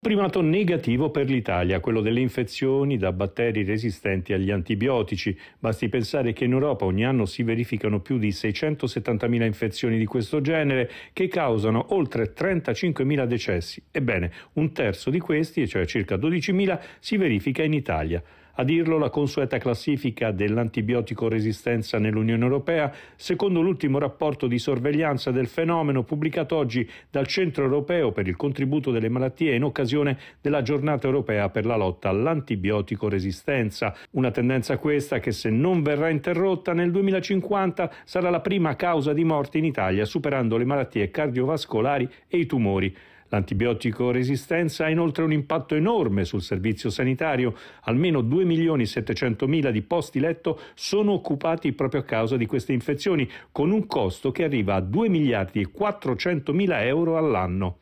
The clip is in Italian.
primato negativo per l'Italia, quello delle infezioni da batteri resistenti agli antibiotici. Basti pensare che in Europa ogni anno si verificano più di 670.000 infezioni di questo genere che causano oltre 35.000 decessi. Ebbene, un terzo di questi, cioè circa 12.000, si verifica in Italia. A dirlo la consueta classifica dell'antibiotico resistenza nell'Unione Europea, secondo l'ultimo rapporto di sorveglianza del fenomeno pubblicato oggi dal Centro Europeo per il contributo delle malattie in occasione della giornata europea per la lotta all'antibiotico resistenza. Una tendenza questa che se non verrà interrotta nel 2050 sarà la prima causa di morte in Italia, superando le malattie cardiovascolari e i tumori. L'antibiotico resistenza ha inoltre un impatto enorme sul servizio sanitario, almeno 2 milioni e 700 mila di posti letto sono occupati proprio a causa di queste infezioni, con un costo che arriva a 2 miliardi e 400 mila euro all'anno.